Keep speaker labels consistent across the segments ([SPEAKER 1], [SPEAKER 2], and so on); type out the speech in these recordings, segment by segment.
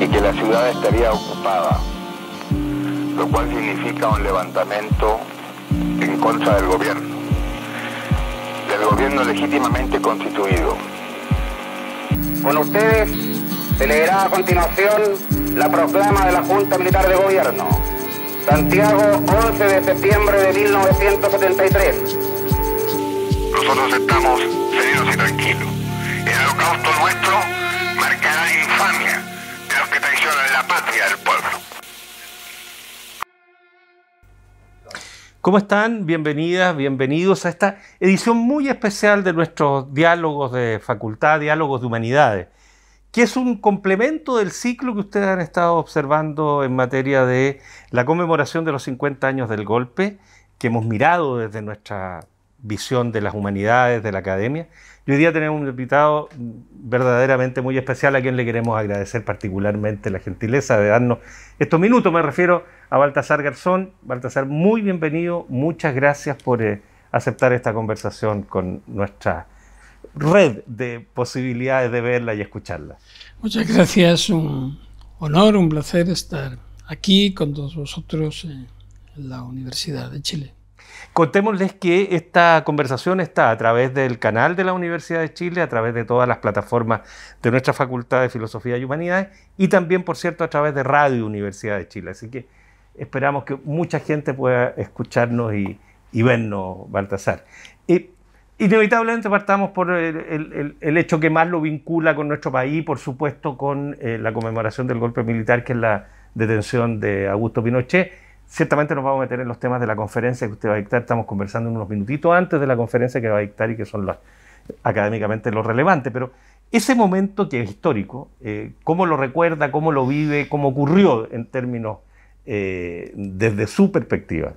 [SPEAKER 1] y que la ciudad estaría ocupada, lo cual significa un levantamiento en contra del gobierno, del gobierno legítimamente constituido. Con ustedes se leerá a continuación la proclama de la Junta Militar de Gobierno. Santiago, 11 de septiembre de 1973. Nosotros estamos serenos y tranquilos. El holocausto nuestro marcará infamia
[SPEAKER 2] pueblo. ¿Cómo están? Bienvenidas, bienvenidos a esta edición muy especial de nuestros diálogos de facultad, diálogos de humanidades, que es un complemento del ciclo que ustedes han estado observando en materia de la conmemoración de los 50 años del golpe, que hemos mirado desde nuestra visión de las humanidades, de la academia, hoy día tenemos un invitado verdaderamente muy especial a quien le queremos agradecer particularmente la gentileza de darnos estos minutos. Me refiero a Baltasar Garzón. Baltasar, muy bienvenido. Muchas gracias por eh, aceptar esta conversación con nuestra red de posibilidades de verla y escucharla.
[SPEAKER 1] Muchas gracias. Un honor, un placer estar aquí con todos vosotros eh, en la Universidad de Chile.
[SPEAKER 2] Contémosles que esta conversación está a través del canal de la Universidad de Chile, a través de todas las plataformas de nuestra Facultad de Filosofía y Humanidades y también, por cierto, a través de Radio Universidad de Chile. Así que esperamos que mucha gente pueda escucharnos y, vernos, Baltasar. Inevitablemente partamos por el, hecho que más lo vincula con nuestro país, por supuesto, con eh, la conmemoración del golpe militar, que es la detención de Augusto Pinochet Ciertamente nos vamos a meter en los temas de la conferencia que usted va a dictar. Estamos conversando unos minutitos antes de la conferencia que va a dictar y que son las académicamente lo relevantes, Pero ese momento que es histórico, eh, ¿cómo lo recuerda, cómo lo vive, cómo ocurrió en términos eh, desde su perspectiva?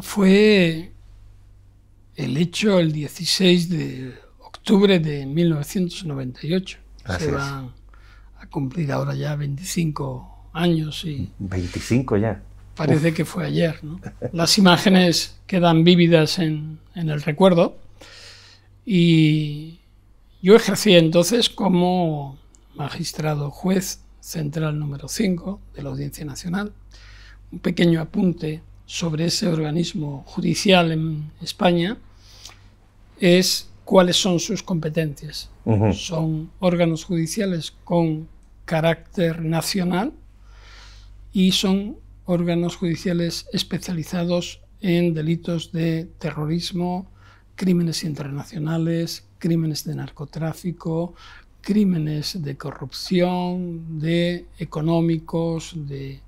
[SPEAKER 1] Fue el hecho el 16 de octubre de 1998. Se van a cumplir ahora ya 25 años y...
[SPEAKER 2] 25 ya. Parece que fue ayer.
[SPEAKER 1] Las imágenes quedan vívidas en, el recuerdo. Y yo ejercí entonces como magistrado juez central número 5 de la Audiencia Nacional. Un pequeño apunte sobre ese organismo judicial en España es cuáles son sus competencias. Son órganos judiciales con carácter nacional y son órganos judiciales especializados en delitos de terrorismo, crímenes internacionales, crímenes de narcotráfico, crímenes de corrupción, de económicos, de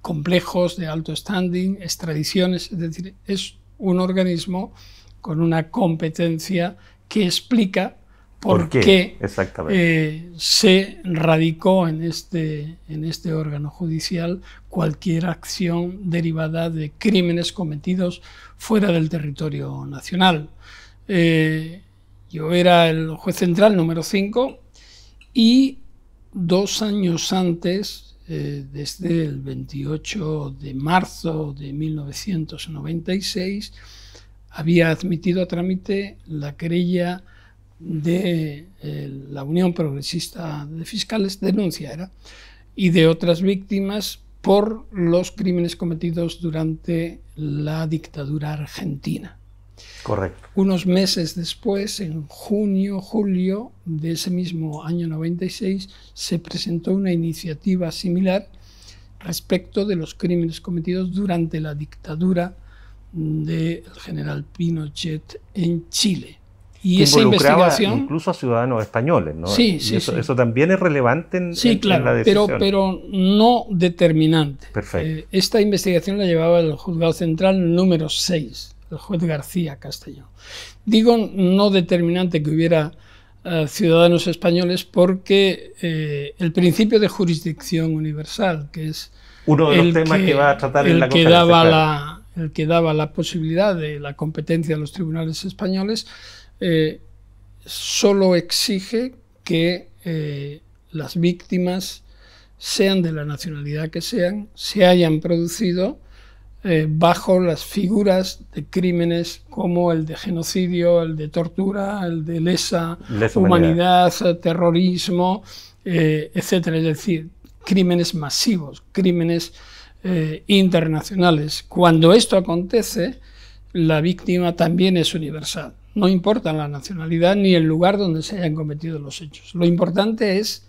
[SPEAKER 1] complejos de alto standing, extradiciones, es decir, es un organismo con una competencia que explica porque eh, se radicó en este, en este órgano judicial cualquier acción derivada de crímenes cometidos fuera del territorio nacional. Eh, yo era el juez central número 5 y dos años antes, eh, desde el 28 de marzo de 1996, había admitido a trámite la querella de eh, la Unión Progresista de Fiscales, denuncia era, y de otras víctimas por los crímenes cometidos durante la dictadura argentina. Correcto. Unos meses después, en junio, julio de ese mismo año 96, se presentó una iniciativa similar respecto de los crímenes cometidos durante la dictadura del general Pinochet en Chile. Y esa investigación.
[SPEAKER 2] Incluso a ciudadanos españoles, ¿no? Sí, sí, eso, eso, también es relevante
[SPEAKER 1] en, sí, claro, la decisión. Pero, pero no determinante. Perfecto. Eh, esta investigación la llevaba el juzgado central número 6, el juez García Castellón. Digo no determinante que hubiera eh, ciudadanos españoles porque eh, el principio de jurisdicción universal, que es. Uno de los temas que, va a tratar el en la que daba la, El que daba la posibilidad de la competencia de los tribunales españoles eh, solo exige que eh, las víctimas, sean de la nacionalidad que sean, se hayan producido eh, bajo las figuras de crímenes como el de genocidio, el de tortura, el de lesa, humanidad, terrorismo, etc. Es decir, crímenes masivos, crímenes internacionales. Cuando esto acontece, la víctima también es universal. No importa la nacionalidad ni el lugar donde se hayan cometido los hechos. Lo importante es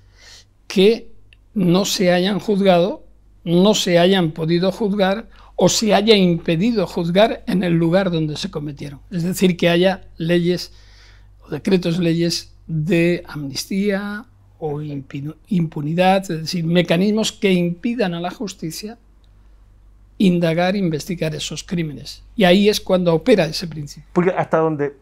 [SPEAKER 1] que no se hayan juzgado, no se hayan podido juzgar o se haya impedido juzgar en el lugar donde se cometieron. Es decir, que haya leyes o decretos leyes de amnistía o impunidad, es decir, mecanismos que impidan a la justicia indagar, investigar esos crímenes. Y ahí es cuando opera ese principio.
[SPEAKER 2] Porque hasta donde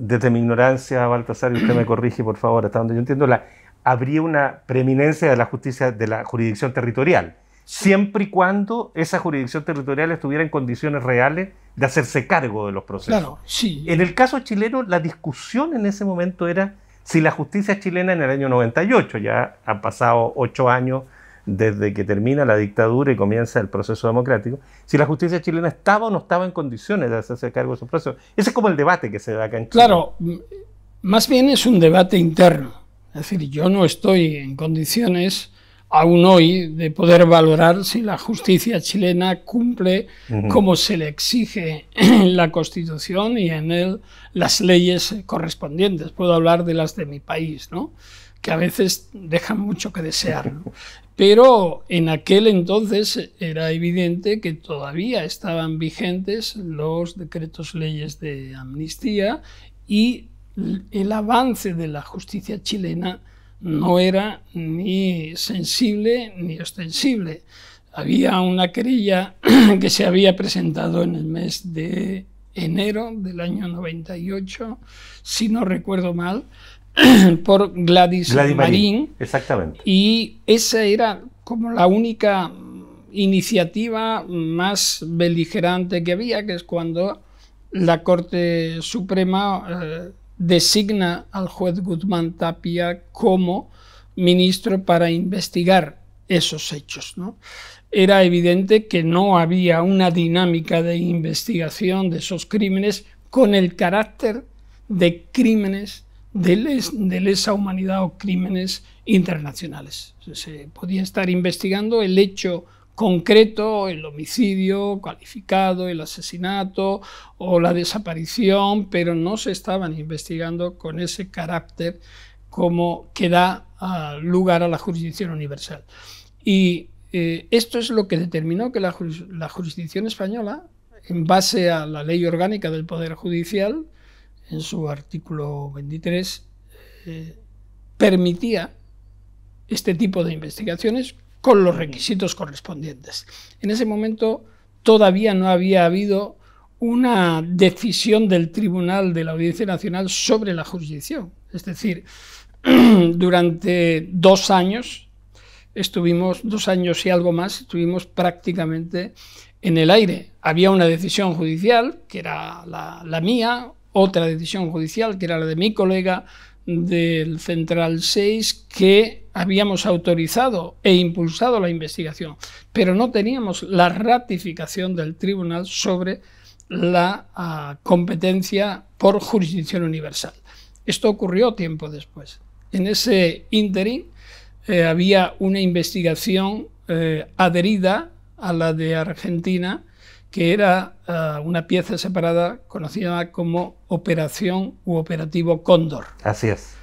[SPEAKER 2] desde mi ignorancia, Baltasar, y usted me corrige, por favor, hasta donde yo entiendo, la, habría una preeminencia de la justicia de la jurisdicción territorial, siempre y cuando esa jurisdicción territorial estuviera en condiciones reales de hacerse cargo de los procesos. En el caso chileno, la discusión en ese momento era si la justicia chilena en el año 98, ya han pasado ocho años desde que termina la dictadura y comienza el proceso democrático, si la justicia chilena estaba o no estaba en condiciones de hacerse cargo de su proceso. Ese es como el debate que se da acá en Chile.
[SPEAKER 1] Claro, más bien es un debate interno. Es decir, yo no estoy en condiciones aún hoy de poder valorar si la justicia chilena cumple como se le exige en la Constitución y en él las leyes correspondientes. Puedo hablar de las de mi país, ¿no? que a veces dejan mucho que desear. ¿no? Pero en aquel entonces era evidente que todavía estaban vigentes los decretos leyes de amnistía y el avance de la justicia chilena no era ni sensible ni ostensible. Había una querella que se había presentado en el mes de enero del año 98, si no recuerdo mal, por Gladys, Marín. Exactamente. Y esa era como la única iniciativa más beligerante que había, que es cuando la Corte Suprema eh, designa al juez Guzmán Tapia como ministro para investigar esos hechos. ¿no? Era evidente que no había una dinámica de investigación de esos crímenes con el carácter de crímenes de, lesa humanidad o crímenes internacionales. Se podía estar investigando el hecho concreto, el homicidio cualificado, el asesinato o la desaparición, pero no se estaban investigando con ese carácter como que da ah, lugar a la jurisdicción universal. Y eh, esto es lo que determinó que la, jurisdicción española, en base a la ley orgánica del Poder Judicial, en su artículo 23, eh, permitía este tipo de investigaciones con los requisitos correspondientes. En ese momento todavía no había habido una decisión del Tribunal de la Audiencia Nacional sobre la jurisdicción. Es decir, durante dos años, estuvimos dos años y algo más, estuvimos prácticamente en el aire. Había una decisión judicial, que era la mía, otra decisión judicial, que era la de mi colega del Central 6, que habíamos autorizado e impulsado la investigación, pero no teníamos la ratificación del tribunal sobre la ah, competencia por jurisdicción universal. Esto ocurrió tiempo después. En ese interín eh, había una investigación eh, adherida a la de Argentina que era ah, una pieza separada conocida como Operación u Operativo Cóndor. Así es.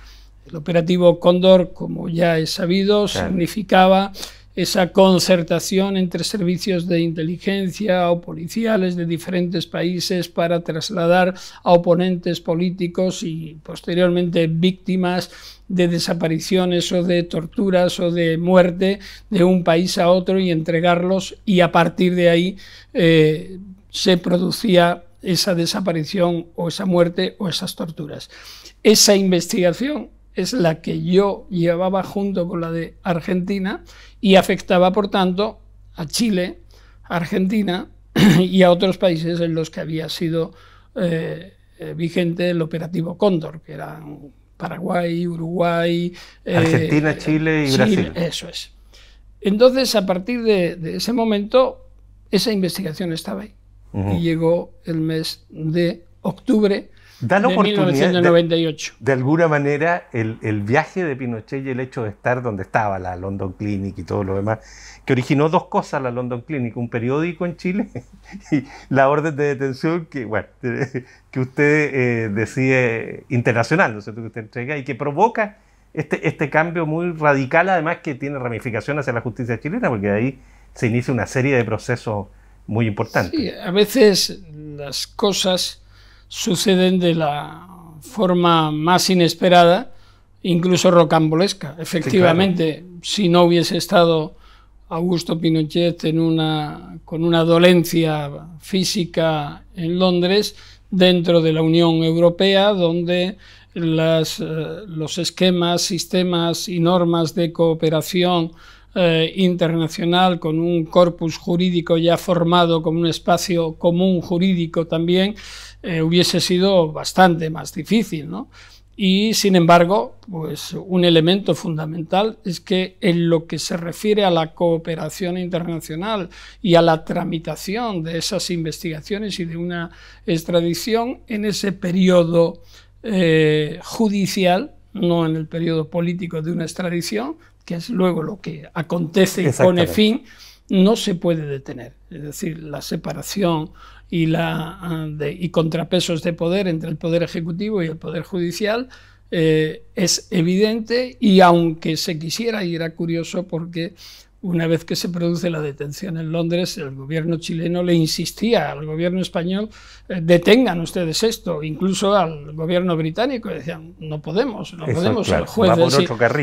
[SPEAKER 1] El Operativo Cóndor, como ya es sabido, significaba esa concertación entre servicios de inteligencia o policiales de diferentes países para trasladar a oponentes políticos y posteriormente víctimas de desapariciones o de torturas o de muerte de un país a otro y entregarlos y a partir de ahí eh, se producía esa desaparición o esa muerte o esas torturas. Esa investigación es la que yo llevaba junto con la de Argentina y afectaba, por tanto, a Chile, a Argentina y a otros países en los que había sido eh, eh, vigente el operativo Cóndor, que un Paraguay, Uruguay. Eh, Argentina, Chile y Brasil. Eso es. Entonces, a partir de, ese momento, esa investigación estaba ahí. Y llegó el mes de octubre de oportunidad.
[SPEAKER 2] De, alguna manera, el, viaje de Pinochet y el hecho de estar donde estaba la London Clinic y todo lo demás, que originó dos cosas la London Clinic, un periódico en Chile y la orden de detención que, que usted eh, decide internacional, ¿no es cierto?, que usted entrega y que provoca este, este cambio muy radical, además que tiene ramificaciones hacia la justicia chilena, porque de ahí se inicia una serie de procesos muy importantes.
[SPEAKER 1] Sí, a veces las cosas suceden de la forma más inesperada, incluso rocambolesca. Efectivamente, si no hubiese estado Augusto Pinochet en una, con una dolencia física en Londres, dentro de la Unión Europea, donde las, eh, los esquemas, sistemas y normas de cooperación eh, internacional con un corpus jurídico ya formado como un espacio común jurídico también eh, hubiese sido bastante más difícil, ¿no? Y sin embargo, pues un elemento fundamental es que en lo que se refiere a la cooperación internacional y a la tramitación de esas investigaciones y de una extradición en ese periodo eh, judicial, no en el periodo político de una extradición, que es luego lo que acontece y pone fin, no se puede detener. Es decir, la separación y, la, ah, y contrapesos de poder entre el Poder Ejecutivo y el Poder Judicial eh, es evidente y aunque se quisiera, y era curioso porque una vez que se produce la detención en Londres, el gobierno chileno le insistía al gobierno español, eh, detengan ustedes esto, incluso al gobierno británico, decían, no podemos, no podemos, el juez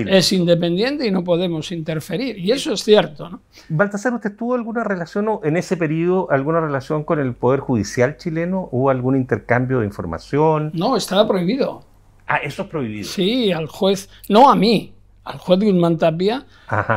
[SPEAKER 1] es, independiente y no podemos interferir, y eso es cierto. ¿no? Baltasar, ¿usted tuvo alguna relación en ese periodo, alguna
[SPEAKER 2] relación con el Poder Judicial chileno? ¿Hubo algún intercambio de información? No, estaba prohibido. Ah, eso es prohibido.
[SPEAKER 1] Sí, al juez, no a mí, al juez Guzmán Tapia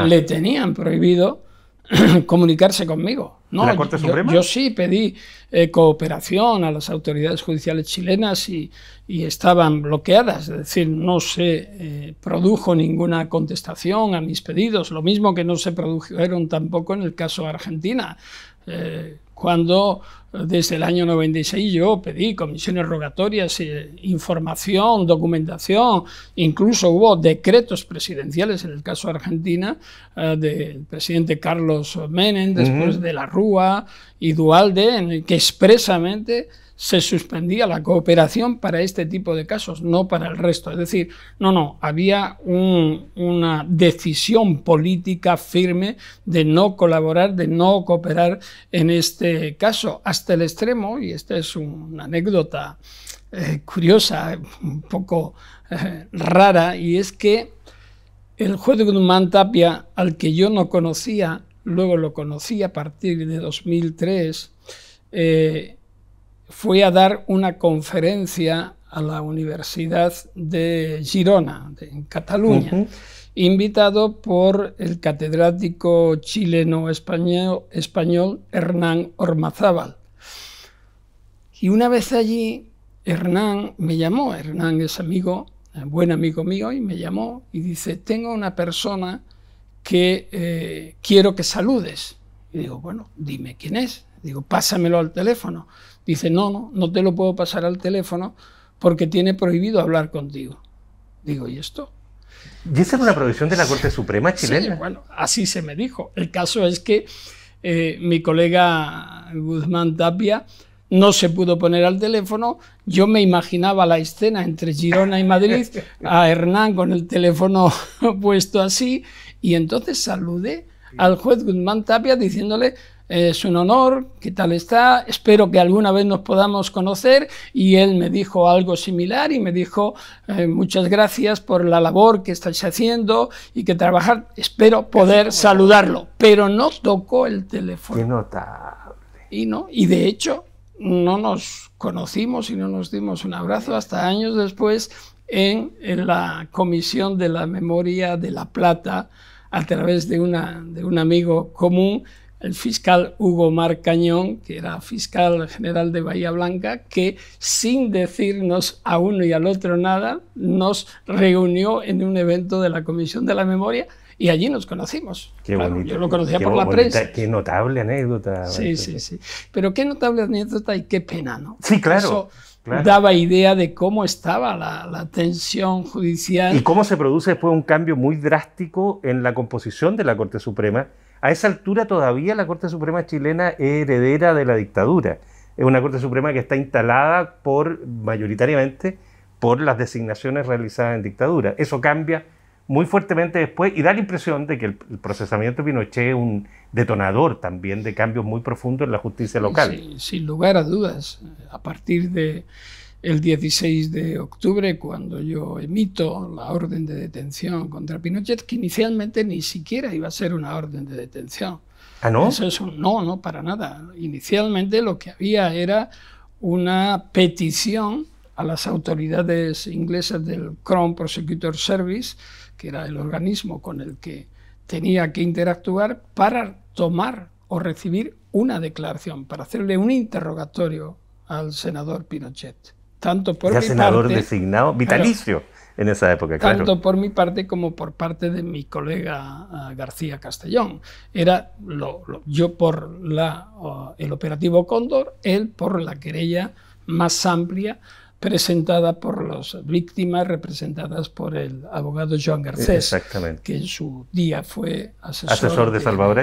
[SPEAKER 2] le tenían
[SPEAKER 1] prohibido comunicarse conmigo. No, ¿La Corte Suprema? Yo, sí pedí eh, cooperación a las autoridades judiciales chilenas y, y, estaban bloqueadas, es decir, no se eh, produjo ninguna contestación a mis pedidos, lo mismo que no se produjeron tampoco en el caso Argentina. Eh, cuando desde el año 96 yo pedí comisiones rogatorias, información, documentación, incluso hubo decretos presidenciales en el caso Argentina del presidente Carlos Menem después de la Rúa y Dualde, en el que expresamente se suspendía la cooperación para este tipo de casos, no para el resto. Es decir, no, no, había una decisión política firme de no colaborar, de no cooperar en este caso, hasta el extremo, y esta es una anécdota eh, curiosa, un poco eh, rara, y es que el juez de Guzmán Tapia, al que yo no conocía, luego lo conocí a partir de 2003, eh, fui a dar una conferencia a la Universidad de Girona, en Cataluña, invitado por el catedrático chileno-español español Hernán Ormazábal. Y una vez allí, Hernán me llamó, Hernán es amigo, eh, buen amigo mío, y me llamó y dice, tengo una persona que eh, quiero que saludes. Y digo, bueno, dime quién es. Digo, pásamelo al teléfono. Dice, no, no, no te lo puedo pasar al teléfono porque tiene prohibido hablar contigo. Digo, ¿y esto?
[SPEAKER 2] ¿Y esa es una prohibición de la Corte Suprema chilena?
[SPEAKER 1] bueno, así se me dijo. El caso es que eh, mi colega Guzmán Tapia no se pudo poner al teléfono. Yo me imaginaba la escena entre Girona y Madrid, a Hernán con el teléfono puesto así, y entonces saludé al juez Guzmán Tapia diciéndole, eh, es un honor, ¿qué tal está? Espero que alguna vez nos podamos conocer. Y él me dijo algo similar y me dijo, eh, muchas gracias por la labor que estáis haciendo y que trabajar, espero poder saludarlo. Pero no tocó el teléfono. Qué notable. Y, no, y de hecho, no nos conocimos y no nos dimos un abrazo hasta años después en, la Comisión de la Memoria de La Plata a través de, de un amigo común, el fiscal Hugo Mar Cañón, que era fiscal general de Bahía Blanca, que sin decirnos a uno y al otro nada, nos reunió en un evento de la Comisión de la Memoria y allí nos conocimos. Qué yo lo conocía por la prensa.
[SPEAKER 2] Qué notable anécdota. Sí, sí, sí.
[SPEAKER 1] Pero qué notable anécdota y qué pena, ¿no? Sí, claro. Eso, daba
[SPEAKER 2] idea de cómo estaba la, tensión judicial. Y cómo se produce después un cambio muy drástico en la composición de la Corte Suprema. A esa altura todavía la Corte Suprema chilena es heredera de la dictadura. Es una Corte Suprema que está instalada por mayoritariamente por las designaciones realizadas en dictadura. Eso cambia muy fuertemente después y da la impresión de que el, procesamiento de Pinochet es un detonador también de cambios muy profundos en la justicia local.
[SPEAKER 1] sin lugar a dudas, a partir de el 16 de octubre, cuando yo emito la orden de detención contra Pinochet, que inicialmente ni siquiera iba a ser una orden de detención. ¿Ah, no? Eso es un, no, no, para nada. Inicialmente lo que había era una petición a las autoridades inglesas del Crown Prosecutor Service, que era el organismo con el que tenía que interactuar, para tomar o recibir una declaración, para hacerle un interrogatorio al senador Pinochet. Tanto por era senador designado vitalicio en esa época, Tanto por mi parte como por parte de mi colega ah, García Castellón. Era yo por la, el operativo Cóndor, él por la querella más amplia presentada por las víctimas, representadas por el abogado Joan Garcés, que en su día fue asesor, de, Salvador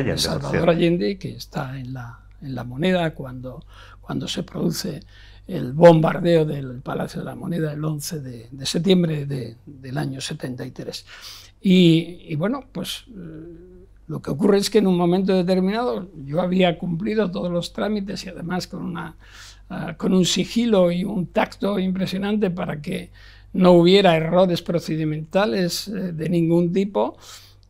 [SPEAKER 1] Allende, que está en la, en la moneda cuando, cuando se produce el bombardeo del Palacio de la Moneda el 11 de, septiembre de, del año 73. Y, y, bueno, pues eh, lo que ocurre es que en un momento determinado yo había cumplido todos los trámites y además con una Ah, con un sigilo y un tacto impresionante para que no hubiera errores procedimentales eh, de ningún tipo.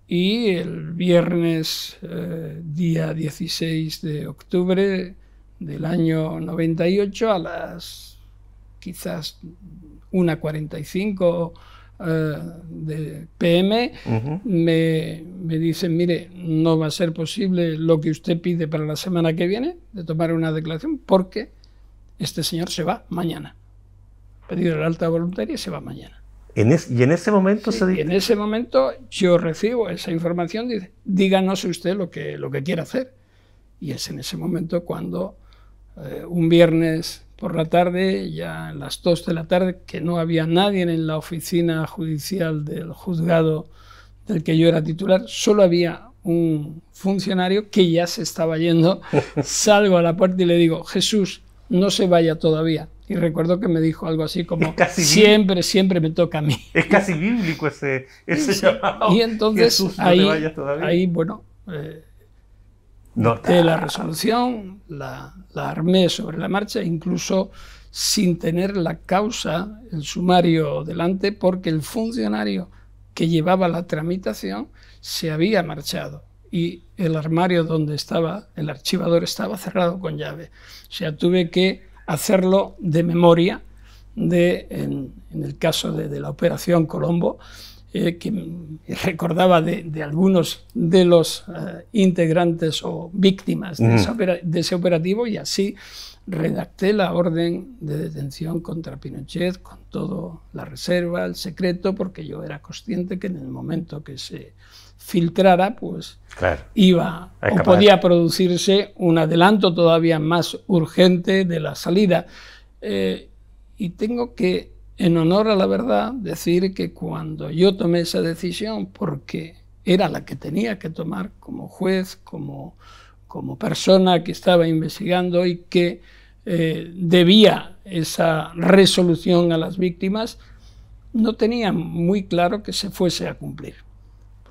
[SPEAKER 1] Y el viernes, eh, día 16 de octubre del año 98, a las quizás 1.45 eh, de PM, me, me, dicen, mire, no va a ser posible lo que usted pide para la semana que viene, de tomar una declaración, porque este señor se va mañana. Pedido el alta voluntaria y se va mañana.
[SPEAKER 2] y en ese
[SPEAKER 1] momento En ese momento yo recibo esa información, dice, díganos usted lo que, lo que quiere hacer. Y es en ese momento cuando eh, un viernes por la tarde, ya a las 2 de la tarde, que no había nadie en la oficina judicial del juzgado del que yo era titular, solo había un funcionario que ya se estaba yendo. Salgo a la puerta y le digo, Jesús, no se vaya todavía. Y recuerdo que me dijo algo así como, siempre, siempre me toca a mí. Es casi
[SPEAKER 2] bíblico ese, llamado. Y entonces ahí,
[SPEAKER 1] bueno, eh, la resolución, la, la, armé sobre la marcha, incluso sin tener la causa, el sumario delante, porque el funcionario que llevaba la tramitación se había marchado y el armario donde estaba, el archivador estaba cerrado con llave. O sea, tuve que hacerlo de memoria, de, en, el caso de, la Operación Colombo, eh, que recordaba de, algunos de los eh, integrantes o víctimas de, de ese operativo y así redacté la orden de detención contra Pinochet con toda la reserva, el secreto, porque yo era consciente que en el momento que se filtrara, pues iba podía producirse un adelanto todavía más urgente de la salida. Eh, y tengo que, en honor a la verdad, decir que cuando yo tomé esa decisión, porque era la que tenía que tomar como juez, como, como persona que estaba investigando y que eh, debía esa resolución a las víctimas, no tenía muy claro que se fuese a cumplir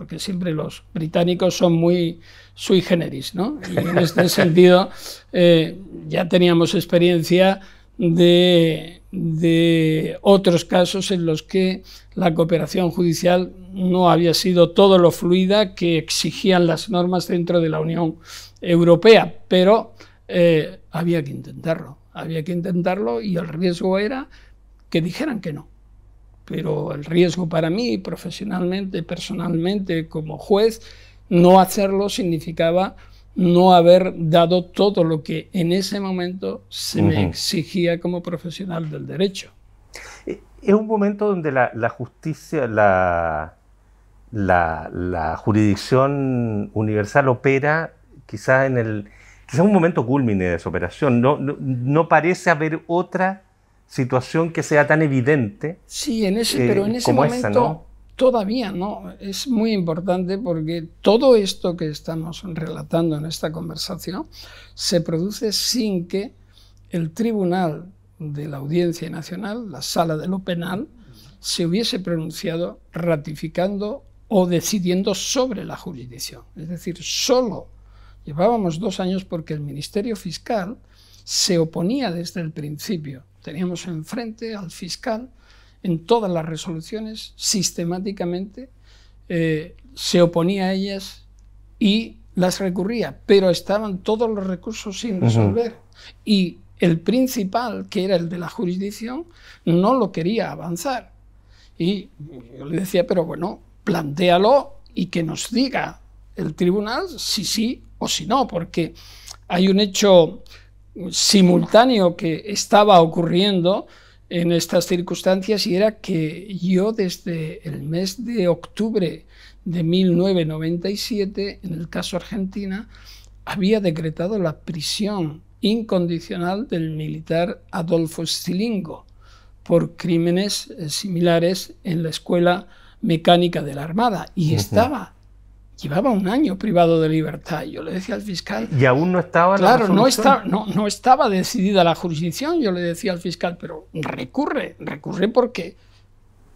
[SPEAKER 1] porque siempre los británicos son muy sui generis, ¿no? Y en este sentido eh, ya teníamos experiencia de, otros casos en los que la cooperación judicial no había sido todo lo fluida que exigían las normas dentro de la Unión Europea, pero eh, había que intentarlo, había que intentarlo y el riesgo era que dijeran que no pero el riesgo para mí, profesionalmente, personalmente, como juez, no hacerlo significaba no haber dado todo lo que en ese momento se me exigía como profesional del derecho. Eh, es un momento
[SPEAKER 2] donde la, justicia, la, la, jurisdicción universal opera quizá en el... Quizás un momento culmine de su operación. No, no, no parece haber otra situación que sea tan evidente.
[SPEAKER 1] Sí, en ese, eh, pero en ese momento todavía no. Es muy importante porque todo esto que estamos relatando en esta conversación se produce sin que el tribunal de la Audiencia Nacional, la sala de lo penal, se hubiese pronunciado ratificando o decidiendo sobre la jurisdicción. Es decir, solo llevábamos dos años porque el Ministerio Fiscal se oponía desde el principio Teníamos enfrente al fiscal en todas las resoluciones, sistemáticamente eh, se oponía a ellas y las recurría, pero estaban todos los recursos sin resolver. Y el principal, que era el de la jurisdicción, no lo quería avanzar. Y yo le decía, pero bueno, plantéalo y que nos diga el tribunal si sí o si no, porque hay un hecho simultáneo que estaba ocurriendo en estas circunstancias y era que yo desde el mes de octubre de 1997, en el caso Argentina, había decretado la prisión incondicional del militar Adolfo Stilingo por crímenes eh, similares en la escuela mecánica de la Armada y estaba llevaba un año privado de libertad. Yo le decía al fiscal.
[SPEAKER 2] Y aún no estaba. Claro, la no, está, no,
[SPEAKER 1] no estaba decidida la jurisdicción. Yo le decía al fiscal, pero recurre, recurre porque.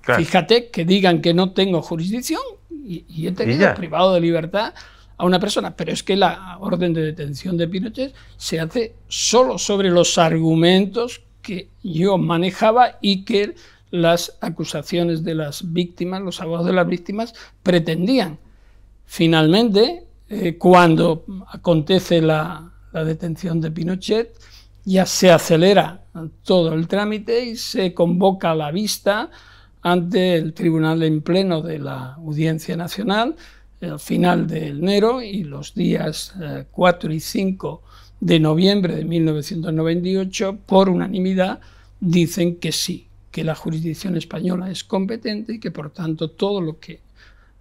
[SPEAKER 1] Fíjate que digan que no tengo jurisdicción y, he tenido privado de libertad a una persona. Pero es que la orden de detención de Pinochet se hace solo sobre los argumentos que yo manejaba y que las acusaciones de las víctimas, los abogados de las víctimas, pretendían. Finalmente, eh, cuando acontece la, detención de Pinochet, ya se acelera todo el trámite y se convoca la vista ante el tribunal en pleno de la Audiencia Nacional eh, al final de enero y los días 4 eh, y 5 de noviembre de 1998, por unanimidad, dicen que sí, que la jurisdicción española es competente y que por tanto todo lo que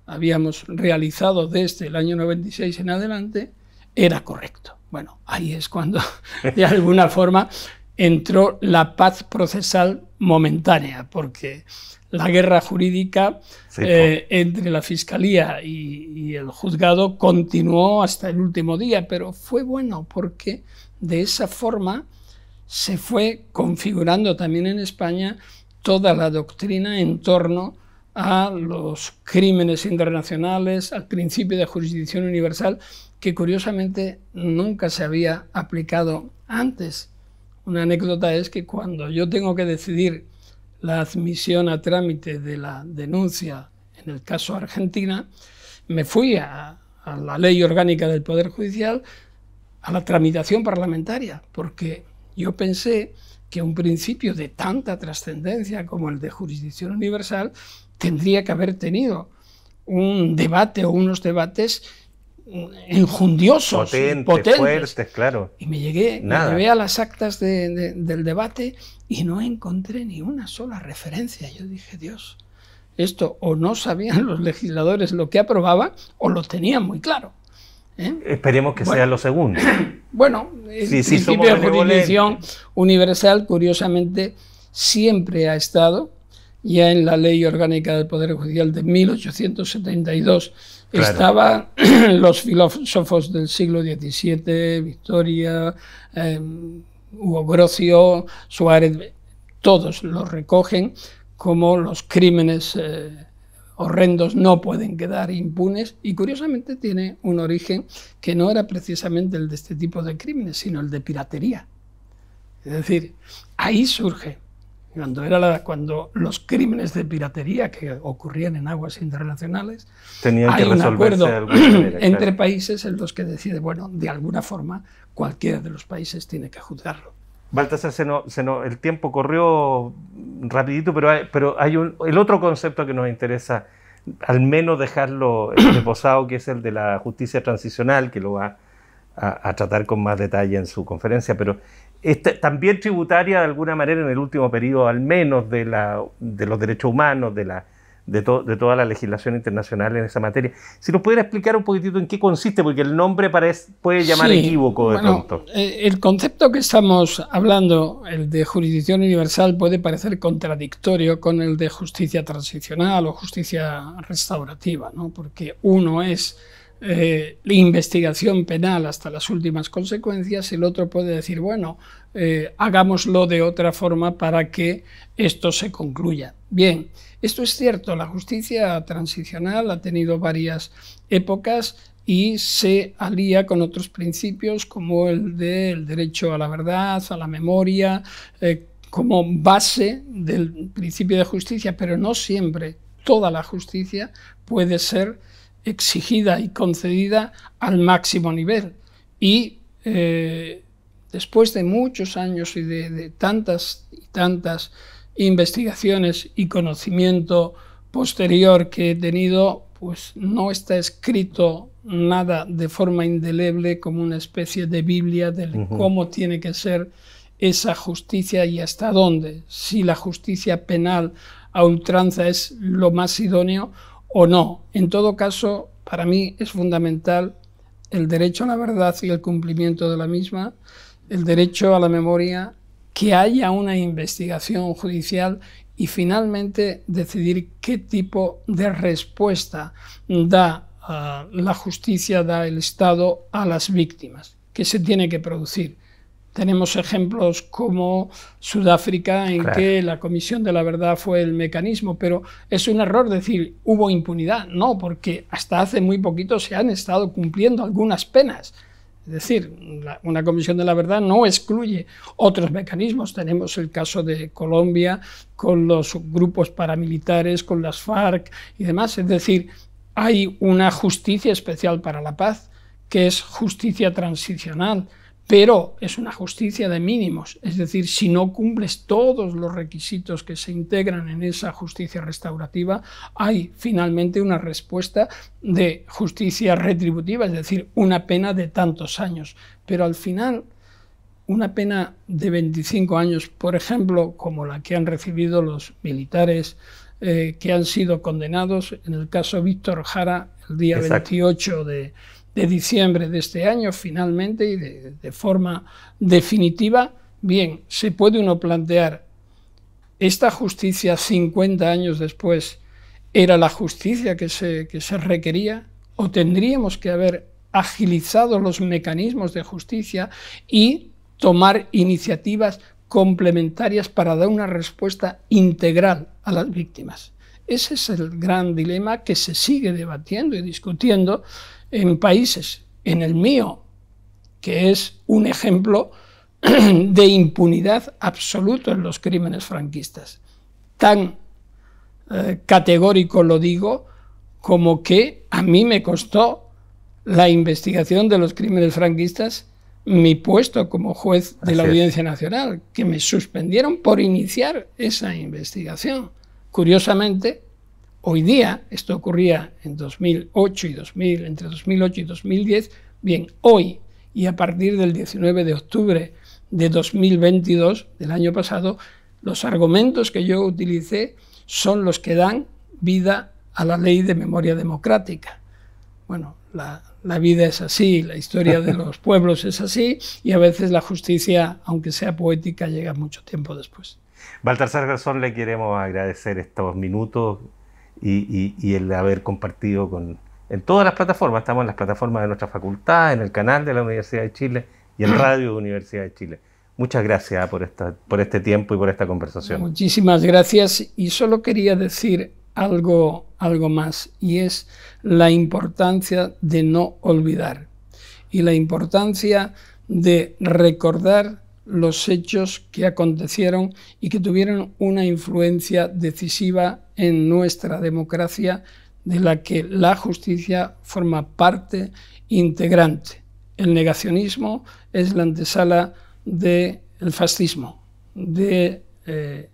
[SPEAKER 1] habíamos realizado desde el año 96 en adelante era correcto. Bueno, ahí es cuando de alguna forma entró la paz procesal momentánea, porque la guerra jurídica eh, entre la Fiscalía y, y, el juzgado continuó hasta el último día, pero fue bueno porque de esa forma se fue configurando también en España toda la doctrina en torno a los crímenes internacionales, al principio de jurisdicción universal, que curiosamente nunca se había aplicado antes. Una anécdota es que cuando yo tengo que decidir la admisión a trámite de la denuncia en el caso Argentina, me fui a, a la ley orgánica del Poder Judicial, a la tramitación parlamentaria, porque yo pensé que un principio de tanta trascendencia como el de jurisdicción universal tendría que haber tenido un debate o unos debates mm, enjundiosos, potentes, fuertes, claro. Y me llegué, a las actas del debate y no encontré ni una sola referencia. Yo dije, Dios, esto o no sabían los legisladores lo que aprobaban o lo tenían muy claro. ¿eh?
[SPEAKER 2] Esperemos que sea lo segundo.
[SPEAKER 1] bueno, el principio de jurisdicción universal, curiosamente, siempre ha estado ya en la Ley Orgánica del Poder Judicial de 1872 estaban estaba los filósofos del siglo XVII, Victoria, em, Hugo Grocio, Suárez, todos los recogen como los crímenes eh,
[SPEAKER 2] horrendos no pueden
[SPEAKER 1] quedar impunes y curiosamente tiene un origen que no era precisamente el de este tipo de crímenes, sino el de piratería. Es decir, ahí surge cuando, era cuando los crímenes de piratería que ocurrían en aguas internacionales, Tenían que un acuerdo entre países en los que decide, bueno, de alguna forma cualquiera de los países tiene que juzgarlo.
[SPEAKER 2] Baltasar, el tiempo corrió rapidito, pero hay, pero hay el otro concepto que nos interesa, al menos dejarlo reposado, que es el de la justicia transicional, que lo va a, a, tratar con más detalle en su conferencia, pero también tributaria de alguna manera en el último periodo al menos de, la, de los derechos humanos, de, la, de, toda la legislación internacional en esa materia. Si nos pudiera explicar un poquitito en qué consiste, porque el nombre parece, puede llamar equívoco de
[SPEAKER 1] eh, El concepto que estamos hablando, el de jurisdicción universal, puede parecer contradictorio con el de justicia transicional o justicia restaurativa, ¿no? porque uno es eh, la investigación penal hasta las últimas consecuencias, el otro puede decir, bueno, eh, hagámoslo de otra forma para que esto se concluya. Bien, esto es cierto, la justicia transicional ha tenido varias épocas y se alía con otros principios como el del derecho a la verdad, a la memoria, eh, como base del principio de justicia, pero no siempre toda la justicia puede ser exigida y concedida al máximo nivel. Y eh, después de muchos años y de, tantas y tantas investigaciones y conocimiento posterior que he tenido, pues no está escrito nada de forma indeleble como una especie de Biblia de cómo tiene que ser esa justicia y hasta dónde, si la justicia penal a ultranza es lo más idóneo o no. En todo caso, para mí es fundamental el derecho a la verdad y el cumplimiento de la misma, el derecho a la memoria, que haya una investigación judicial y finalmente decidir qué tipo de respuesta da ah, la justicia, da el Estado a las víctimas, que se tiene que producir. Tenemos ejemplos como Sudáfrica en que la Comisión de la Verdad fue el mecanismo, pero es un error decir hubo impunidad. No, porque hasta hace muy poquito se han estado cumpliendo algunas penas. Es decir, una comisión de la verdad no excluye otros mecanismos. Tenemos el caso de Colombia con los grupos paramilitares, con las FARC y demás. Es decir, hay una justicia especial para la paz, que es justicia transicional, pero es una justicia de mínimos, es decir, si no cumples todos los requisitos que se integran en esa justicia restaurativa, hay finalmente una respuesta de justicia retributiva, es decir, una pena de tantos años, pero al final una pena de 25 años, por ejemplo, como la que han recibido los militares eh, que han sido condenados, en el caso Víctor Jara, el día 28 de de diciembre de este año, finalmente y de, forma definitiva, bien, se puede uno plantear, ¿esta justicia 50 años después era la justicia que se, que se requería? ¿O tendríamos que haber agilizado los mecanismos de justicia y tomar iniciativas complementarias para dar una respuesta integral a las víctimas? Ese es el gran dilema que se sigue debatiendo y discutiendo en países, en el mío, que es un ejemplo de impunidad absoluta en los crímenes franquistas. Tan eh, categórico lo digo como que a mí me costó la investigación de los crímenes franquistas mi puesto como juez de la Audiencia Nacional, que me suspendieron por iniciar esa investigación. Curiosamente, hoy día, esto ocurría en 2008 y 2000, entre 2008 y 2010, bien, hoy y a partir del 19 de octubre de 2022, del año pasado, los argumentos que yo utilicé son los que dan vida a la ley de memoria democrática. Bueno, la, la vida es así, la historia de los pueblos es así y a veces la justicia, aunque sea poética, llega mucho tiempo después.
[SPEAKER 2] Baltasar Garzón, le queremos agradecer estos minutos y, el haber compartido con, en todas las plataformas. Estamos en las plataformas de nuestra facultad, en el canal de la Universidad de Chile y en Radio de Universidad de Chile. Muchas gracias por, esta, por este tiempo y por esta conversación.
[SPEAKER 1] Muchísimas gracias y solo quería decir algo, algo más y es la importancia de no olvidar y la importancia de recordar los hechos que acontecieron y que tuvieron una influencia decisiva en nuestra democracia, de la que la justicia forma parte integrante. El negacionismo es la antesala del fascismo, de eh,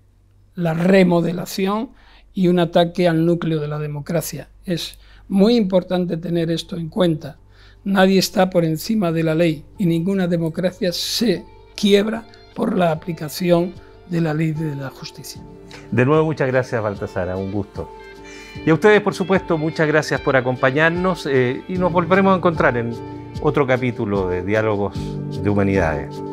[SPEAKER 1] la remodelación y un ataque al núcleo de la democracia. Es muy importante tener esto en cuenta. Nadie está por encima de la ley y ninguna democracia se quiebra por la aplicación de la ley de la justicia.
[SPEAKER 2] De nuevo, muchas gracias, Baltasar, un gusto. Y a ustedes, por supuesto, muchas gracias por acompañarnos eh, y nos volveremos a encontrar en otro capítulo de Diálogos de Humanidades.